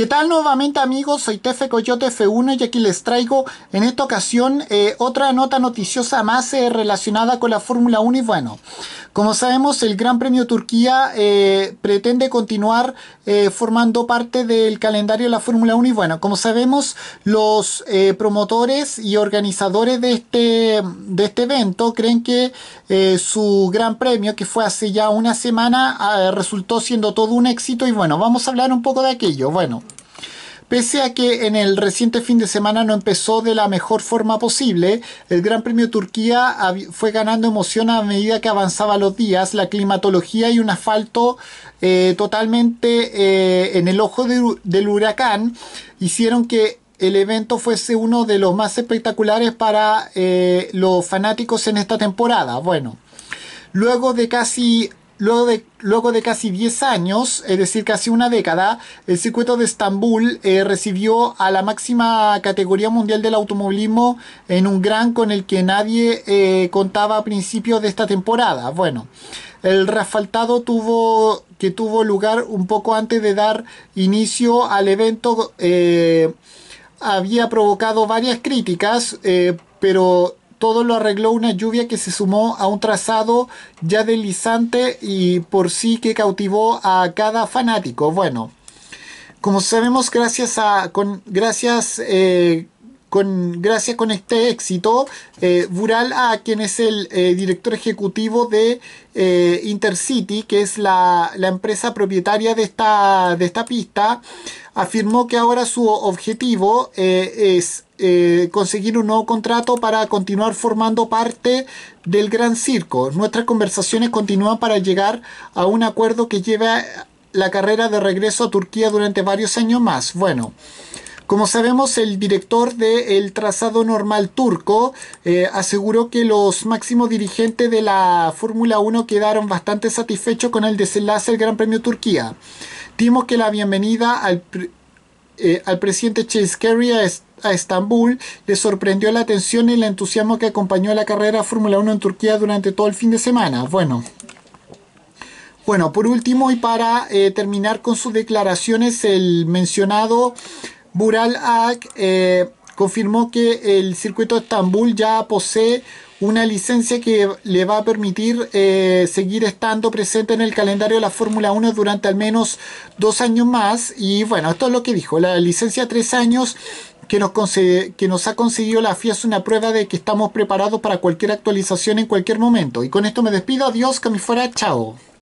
¿Qué tal nuevamente amigos? Soy Tefe Coyote F1 y aquí les traigo en esta ocasión eh, otra nota noticiosa más eh, relacionada con la Fórmula 1 y bueno, como sabemos el Gran Premio Turquía eh, pretende continuar formando parte del calendario de la Fórmula 1 y bueno, como sabemos los promotores y organizadores de este, de este evento creen que su Gran Premio que fue hace ya una semana resultó siendo todo un éxito y bueno, vamos a hablar un poco de aquello. Bueno, Pese a que en el reciente fin de semana no empezó de la mejor forma posible, el Gran Premio Turquía fue ganando emoción a medida que avanzaba los días, la climatología y un asfalto eh, totalmente eh, en el ojo del huracán hicieron que el evento fuese uno de los más espectaculares para eh, los fanáticos en esta temporada. Bueno, luego de casi Luego de, luego de, casi 10 años, es decir, casi una década, el circuito de Estambul eh, recibió a la máxima categoría mundial del automovilismo en un gran con el que nadie eh, contaba a principios de esta temporada. Bueno, el rasfaltado tuvo, que tuvo lugar un poco antes de dar inicio al evento eh, había provocado varias críticas, pero todo lo arregló una lluvia que se sumó a un trazado ya deslizante y por sí que cautivó a cada fanático. Bueno, como sabemos, gracias a. Con, gracias. Eh, con, gracias con este éxito, eh, Bural A, quien es el eh, director ejecutivo de eh, Intercity, que es la, empresa propietaria de esta, de esta pista, afirmó que ahora su objetivo es eh, conseguir un nuevo contrato para continuar formando parte del gran circo. Nuestras conversaciones continúan para llegar a un acuerdo que lleve la carrera de regreso a Turquía durante varios años más. Bueno. Como sabemos, el director del Trazado Normal Turco eh, aseguró que los máximos dirigentes de la Fórmula 1 quedaron bastante satisfechos con el desenlace del Gran Premio Turquía. Dimos que la bienvenida al, eh, presidente Chase Carey a, a Estambul, le sorprendió la atención y el entusiasmo que acompañó la carrera Fórmula 1 en Turquía durante todo el fin de semana. Bueno, bueno, por último y para eh, terminar con sus declaraciones, el mencionado Bural Ak eh, confirmó que el circuito de Estambul ya posee una licencia que le va a permitir eh, seguir estando presente en el calendario de la Fórmula 1 durante al menos dos años más. Y bueno, esto es lo que dijo, la licencia tres años que nos, ha conseguido la fiesta una prueba de que estamos preparados para cualquier actualización en cualquier momento. Y con esto me despido. Adiós, que me fuera. Chao.